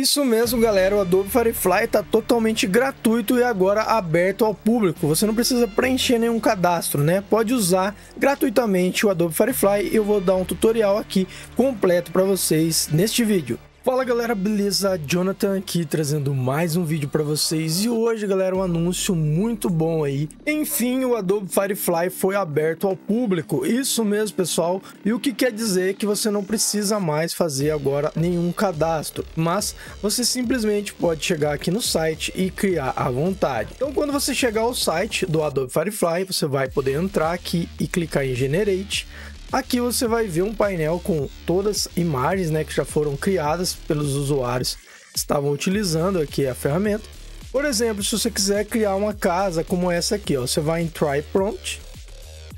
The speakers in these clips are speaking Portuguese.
isso mesmo, galera. O Adobe Firefly está totalmente gratuito e agora aberto ao público. Você não precisa preencher nenhum cadastro, né? Pode usar gratuitamente o Adobe Firefly. Eu vou dar um tutorial aqui completo para vocês neste vídeo. Fala galera, beleza? Jonathan aqui trazendo mais um vídeo para vocês e hoje galera um anúncio muito bom aí. Enfim, o Adobe Firefly foi aberto ao público, isso mesmo pessoal, e o que quer dizer que você não precisa mais fazer agora nenhum cadastro, mas você simplesmente pode chegar aqui no site e criar à vontade. Então quando você chegar ao site do Adobe Firefly, você vai poder entrar aqui e clicar em Generate, Aqui você vai ver um painel com todas as imagens né, que já foram criadas pelos usuários que estavam utilizando aqui a ferramenta. Por exemplo, se você quiser criar uma casa como essa aqui, ó, você vai em Try Prompt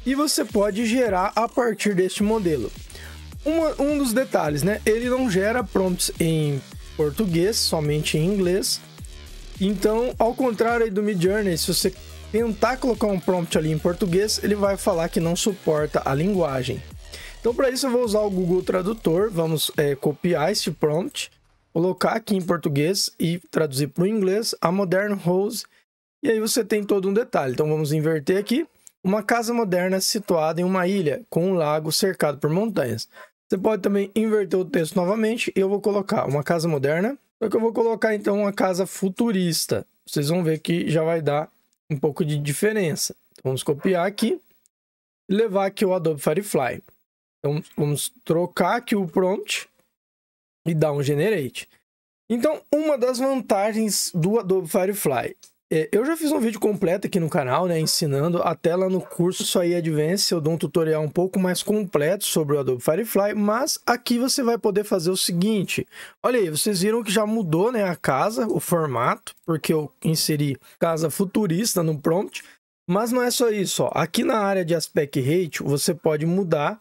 e você pode gerar a partir deste modelo. Uma, um dos detalhes, né? Ele não gera prompts em português, somente em inglês. Então, ao contrário do Midjourney, se você tentar colocar um prompt ali em português, ele vai falar que não suporta a linguagem. Então, para isso, eu vou usar o Google Tradutor. Vamos é, copiar este prompt, colocar aqui em português e traduzir para o inglês a Modern House. E aí você tem todo um detalhe. Então, vamos inverter aqui. Uma casa moderna situada em uma ilha, com um lago cercado por montanhas. Você pode também inverter o texto novamente. Eu vou colocar uma casa moderna, só que eu vou colocar então uma casa futurista. Vocês vão ver que já vai dar um pouco de diferença. vamos copiar aqui e levar aqui o Adobe Firefly. Então, vamos trocar aqui o prompt e dar um generate. Então, uma das vantagens do Adobe Firefly é, eu já fiz um vídeo completo aqui no canal, né, ensinando até lá no curso Sair Advance, eu dou um tutorial um pouco mais completo sobre o Adobe Firefly, mas aqui você vai poder fazer o seguinte, olha aí, vocês viram que já mudou, né, a casa, o formato, porque eu inseri casa futurista no prompt, mas não é só isso, ó. aqui na área de Aspect Ratio você pode mudar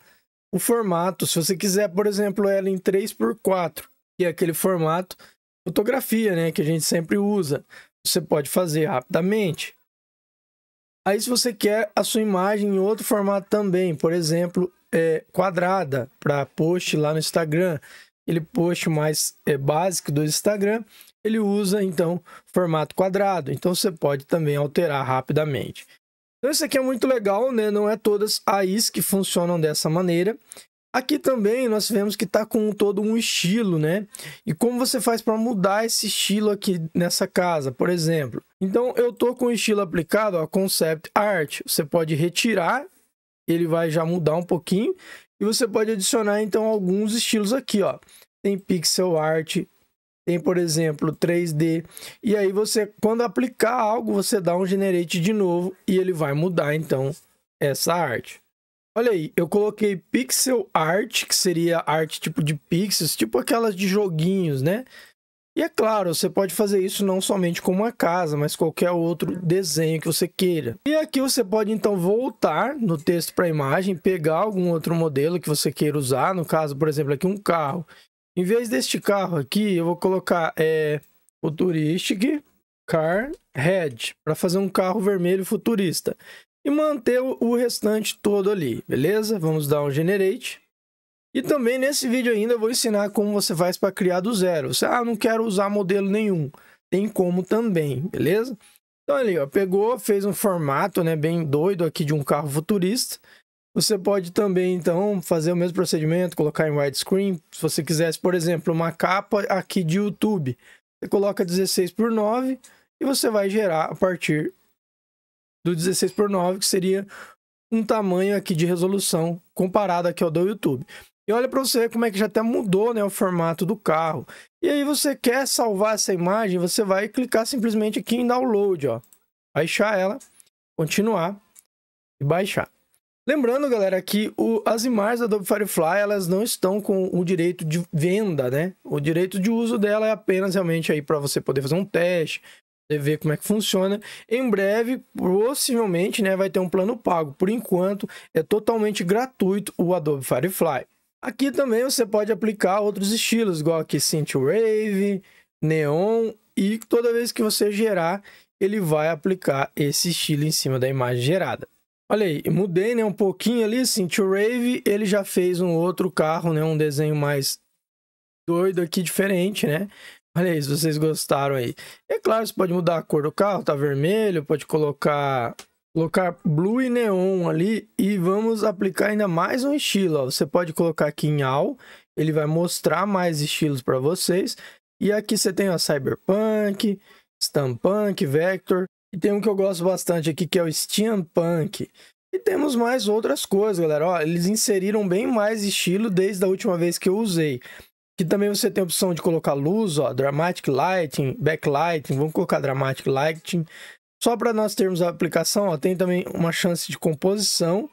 o formato, se você quiser, por exemplo, ela em 3x4, que é aquele formato fotografia, né, que a gente sempre usa, você pode fazer rapidamente. Aí, se você quer a sua imagem em outro formato também, por exemplo, é, quadrada, para post lá no Instagram, ele post mais é, básico do Instagram, ele usa então formato quadrado. Então, você pode também alterar rapidamente. Então, isso aqui é muito legal, né? Não é todas AIs que funcionam dessa maneira. Aqui também nós vemos que está com todo um estilo, né? E como você faz para mudar esse estilo aqui nessa casa, por exemplo. Então eu estou com o estilo aplicado, ó, Concept Art. Você pode retirar, ele vai já mudar um pouquinho. E você pode adicionar então alguns estilos aqui, ó. Tem Pixel Art, tem por exemplo 3D. E aí você, quando aplicar algo, você dá um Generate de novo e ele vai mudar então essa arte. Olha aí, eu coloquei pixel art, que seria arte tipo de pixels, tipo aquelas de joguinhos, né? E é claro, você pode fazer isso não somente com uma casa, mas qualquer outro desenho que você queira. E aqui você pode então voltar no texto para a imagem, pegar algum outro modelo que você queira usar, no caso, por exemplo, aqui um carro. Em vez deste carro aqui, eu vou colocar é, Futuristic Car Red, para fazer um carro vermelho futurista e manter o restante todo ali, beleza? Vamos dar um generate. E também nesse vídeo ainda vou ensinar como você faz para criar do zero. Você, ah, não quero usar modelo nenhum. Tem como também, beleza? Então ali, ó, pegou, fez um formato, né, bem doido aqui de um carro futurista. Você pode também, então, fazer o mesmo procedimento, colocar em widescreen. Se você quisesse, por exemplo, uma capa aqui de YouTube, você coloca 16 por 9 e você vai gerar a partir do 16 por 9, que seria um tamanho aqui de resolução comparado aqui ao do YouTube. E olha para você como é que já até mudou né, o formato do carro. E aí você quer salvar essa imagem, você vai clicar simplesmente aqui em download, ó. Baixar ela, continuar e baixar. Lembrando, galera, que o, as imagens da Adobe Firefly, elas não estão com o direito de venda, né? O direito de uso dela é apenas realmente aí para você poder fazer um teste, ver como é que funciona. Em breve, possivelmente, né, vai ter um plano pago. Por enquanto, é totalmente gratuito o Adobe Firefly. Aqui também você pode aplicar outros estilos, igual aqui Synthwave, Neon, e toda vez que você gerar, ele vai aplicar esse estilo em cima da imagem gerada. Olha aí, mudei né, um pouquinho ali, Synthwave, ele já fez um outro carro, né, um desenho mais doido aqui, diferente, né? Olha aí, se vocês gostaram aí. É claro, você pode mudar a cor do carro, tá vermelho, pode colocar colocar blue e neon ali e vamos aplicar ainda mais um estilo. Ó. Você pode colocar aqui em all, ele vai mostrar mais estilos para vocês. E aqui você tem a cyberpunk, stampunk, vector e tem um que eu gosto bastante aqui que é o steampunk. E temos mais outras coisas, galera. Ó, eles inseriram bem mais estilo desde a última vez que eu usei. Que também você tem a opção de colocar luz, ó, Dramatic Lighting, Backlighting, vamos colocar Dramatic Lighting. Só para nós termos a aplicação, ó, tem também uma chance de composição.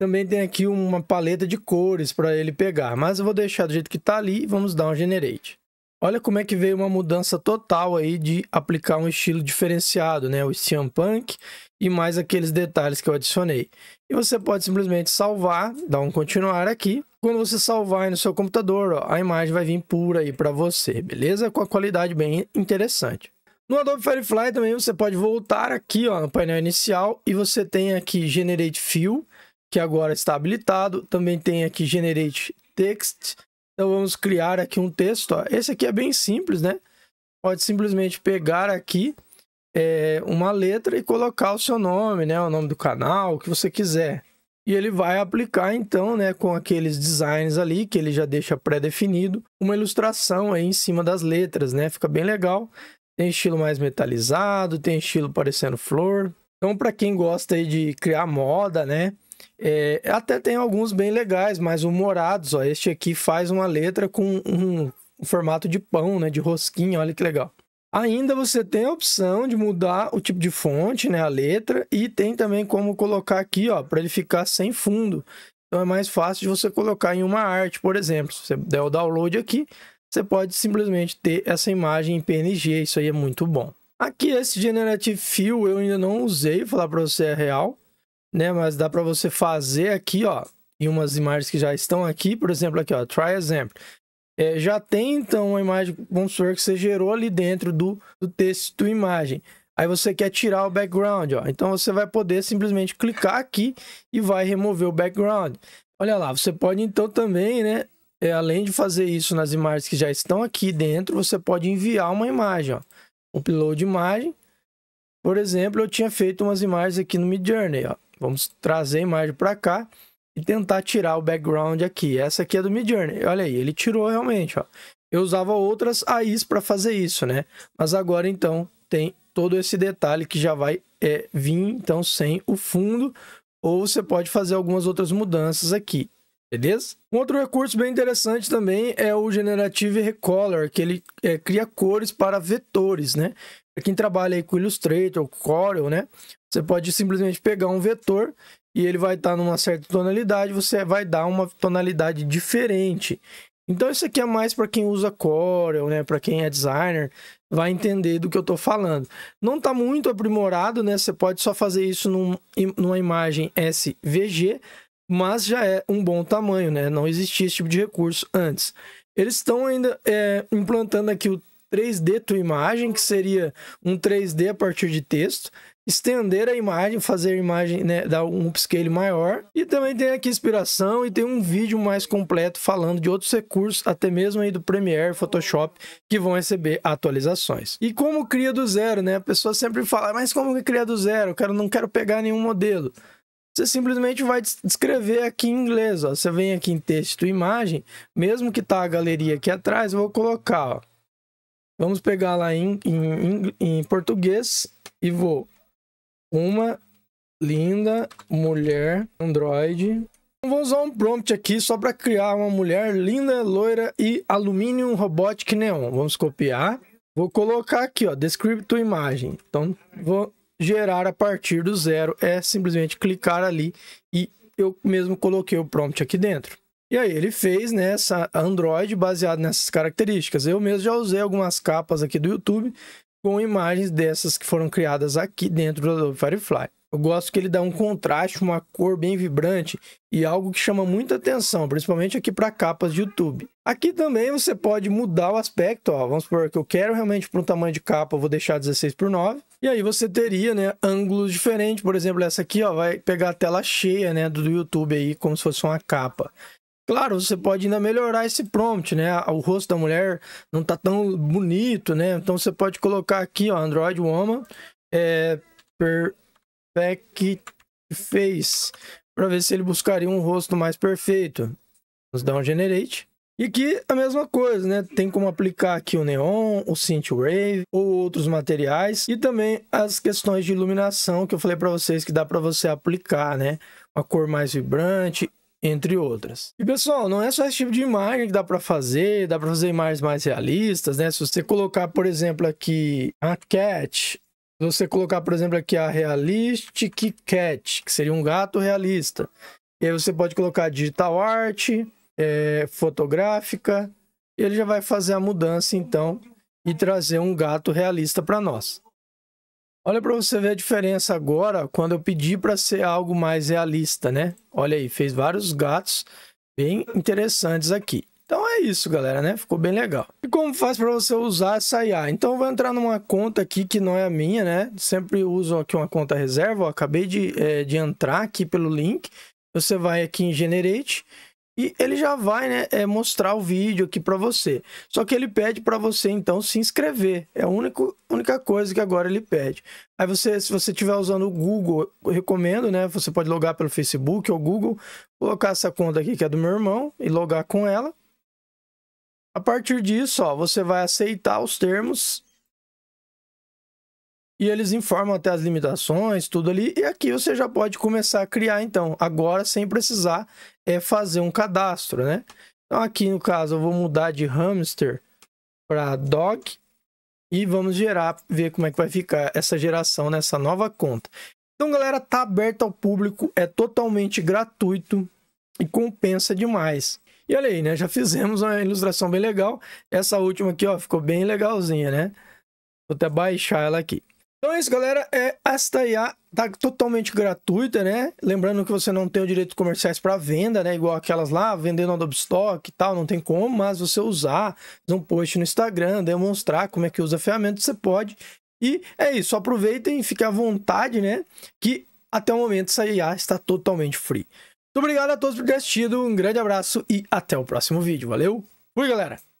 Também tem aqui uma paleta de cores para ele pegar, mas eu vou deixar do jeito que está ali e vamos dar um Generate. Olha como é que veio uma mudança total aí de aplicar um estilo diferenciado, né? O Steam Punk e mais aqueles detalhes que eu adicionei. E você pode simplesmente salvar, dar um continuar aqui quando você salvar no seu computador, ó, a imagem vai vir pura aí para você, beleza? Com a qualidade bem interessante. No Adobe Firefly também você pode voltar aqui ó, no painel inicial e você tem aqui Generate Fill, que agora está habilitado. Também tem aqui Generate Text. Então vamos criar aqui um texto. Ó. Esse aqui é bem simples, né? Pode simplesmente pegar aqui é, uma letra e colocar o seu nome, né? O nome do canal, o que você quiser. E ele vai aplicar então, né, com aqueles designs ali que ele já deixa pré-definido, uma ilustração aí em cima das letras, né? Fica bem legal. Tem estilo mais metalizado, tem estilo parecendo flor. Então, para quem gosta aí de criar moda, né? É, até tem alguns bem legais, mais humorados. Ó. Este aqui faz uma letra com um, um formato de pão, né? De rosquinha, olha que legal. Ainda você tem a opção de mudar o tipo de fonte, né, a letra, e tem também como colocar aqui, ó, para ele ficar sem fundo. Então é mais fácil de você colocar em uma arte, por exemplo. Se você der o download aqui, você pode simplesmente ter essa imagem em PNG, isso aí é muito bom. Aqui esse Generative Fill eu ainda não usei, falar para você é real, né, mas dá para você fazer aqui, ó, em umas imagens que já estão aqui, por exemplo, aqui, ó, Try Example é, já tem então uma imagem, vamos supor, que você gerou ali dentro do, do texto imagem. Aí você quer tirar o background, ó. Então você vai poder simplesmente clicar aqui e vai remover o background. Olha lá, você pode então também, né? É, além de fazer isso nas imagens que já estão aqui dentro, você pode enviar uma imagem, ó. Upload imagem. Por exemplo, eu tinha feito umas imagens aqui no Midjourney, ó. Vamos trazer a imagem para cá e tentar tirar o background aqui. Essa aqui é do Midjourney. Olha aí, ele tirou realmente, ó. Eu usava outras AIs para fazer isso, né? Mas agora então tem todo esse detalhe que já vai é, vir então sem o fundo, ou você pode fazer algumas outras mudanças aqui. Beleza? Um outro recurso bem interessante também é o Generative Recolor, que ele é, cria cores para vetores, né? Para quem trabalha aí com Illustrator, Corel, né? Você pode simplesmente pegar um vetor e ele vai estar tá numa certa tonalidade, você vai dar uma tonalidade diferente. Então isso aqui é mais para quem usa Corel, né, para quem é designer, vai entender do que eu estou falando. Não está muito aprimorado, né? Você pode só fazer isso num, numa imagem SVG, mas já é um bom tamanho, né? Não existia esse tipo de recurso antes. Eles estão ainda é, implantando aqui o 3D tua imagem, que seria um 3D a partir de texto estender a imagem, fazer a imagem, né, dar um upscale maior. E também tem aqui inspiração e tem um vídeo mais completo falando de outros recursos, até mesmo aí do Premiere, Photoshop, que vão receber atualizações. E como cria do zero, né? A pessoa sempre fala, mas como cria do zero? Eu quero, não quero pegar nenhum modelo. Você simplesmente vai descrever aqui em inglês, ó. Você vem aqui em texto e imagem, mesmo que tá a galeria aqui atrás, eu vou colocar, ó. Vamos pegar lá em, em, em, em português e vou uma linda mulher Android. Vou usar um prompt aqui só para criar uma mulher linda, loira e alumínio robotic neon. Vamos copiar. Vou colocar aqui, ó, descripto imagem. Então, vou gerar a partir do zero. É simplesmente clicar ali e eu mesmo coloquei o prompt aqui dentro. E aí ele fez nessa né, Android baseado nessas características. Eu mesmo já usei algumas capas aqui do YouTube com imagens dessas que foram criadas aqui dentro do Adobe Firefly. Eu gosto que ele dá um contraste, uma cor bem vibrante e algo que chama muita atenção, principalmente aqui para capas de YouTube. Aqui também você pode mudar o aspecto, ó. vamos supor que eu quero realmente para um tamanho de capa, vou deixar 16 por 9. E aí você teria né, ângulos diferentes, por exemplo, essa aqui ó, vai pegar a tela cheia né, do YouTube aí, como se fosse uma capa. Claro, você pode ainda melhorar esse prompt, né? O rosto da mulher não tá tão bonito, né? Então você pode colocar aqui, ó, Android Woman é, Perfect Face, para ver se ele buscaria um rosto mais perfeito. Vamos dar um generate. E aqui a mesma coisa, né? Tem como aplicar aqui o neon, o synthwave ou outros materiais e também as questões de iluminação que eu falei para vocês que dá para você aplicar, né? Uma cor mais vibrante entre outras. E pessoal, não é só esse tipo de imagem que dá para fazer, dá para fazer imagens mais realistas, né? Se você colocar, por exemplo, aqui a cat, se você colocar, por exemplo, aqui a realistic cat, que seria um gato realista. E aí você pode colocar digital art, é, fotográfica, ele já vai fazer a mudança então e trazer um gato realista para nós. Olha para você ver a diferença agora, quando eu pedi para ser algo mais realista, né? Olha aí, fez vários gatos bem interessantes aqui. Então é isso, galera, né? Ficou bem legal. E como faz para você usar essa IA? Então eu vou entrar numa conta aqui que não é a minha, né? Sempre uso aqui uma conta reserva. Eu acabei de, é, de entrar aqui pelo link. Você vai aqui em Generate e ele já vai né, é, mostrar o vídeo aqui para você. Só que ele pede para você então se inscrever. É a único, única coisa que agora ele pede. Aí você, se você estiver usando o Google, recomendo, né? Você pode logar pelo Facebook ou Google, colocar essa conta aqui que é do meu irmão e logar com ela. A partir disso, ó, você vai aceitar os termos e eles informam até as limitações, tudo ali, e aqui você já pode começar a criar então, agora sem precisar é, fazer um cadastro, né? Então aqui no caso eu vou mudar de hamster para dog e vamos gerar, ver como é que vai ficar essa geração nessa nova conta. Então galera, tá aberto ao público, é totalmente gratuito e compensa demais. E olha aí, né? Já fizemos uma ilustração bem legal. Essa última aqui, ó, ficou bem legalzinha, né? Vou até baixar ela aqui. Então é isso, galera. É, esta IA tá totalmente gratuita, né? Lembrando que você não tem o direito comerciais para venda, né? Igual aquelas lá, vendendo adobe stock e tal, não tem como, mas você usar, fazer um post no Instagram, demonstrar como é que usa a ferramenta, você pode. E é isso, aproveitem, fiquem à vontade, né? Que até o momento essa IA está totalmente free. Muito obrigado a todos por ter assistido, um grande abraço e até o próximo vídeo. Valeu, fui galera!